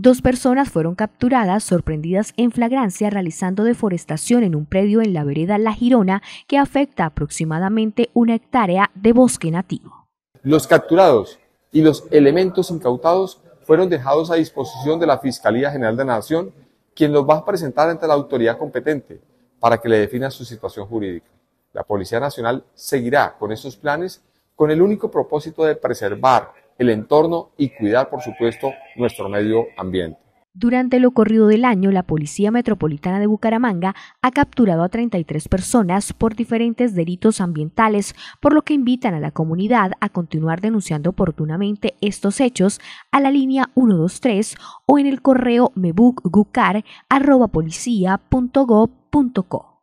Dos personas fueron capturadas sorprendidas en flagrancia realizando deforestación en un predio en la vereda La Girona que afecta aproximadamente una hectárea de bosque nativo. Los capturados y los elementos incautados fueron dejados a disposición de la Fiscalía General de la Nación, quien los va a presentar ante la autoridad competente para que le defina su situación jurídica. La Policía Nacional seguirá con esos planes con el único propósito de preservar el entorno y cuidar, por supuesto, nuestro medio ambiente. Durante lo corrido del año, la Policía Metropolitana de Bucaramanga ha capturado a 33 personas por diferentes delitos ambientales, por lo que invitan a la comunidad a continuar denunciando oportunamente estos hechos a la línea 123 o en el correo mebukgucar.policía.gov.co.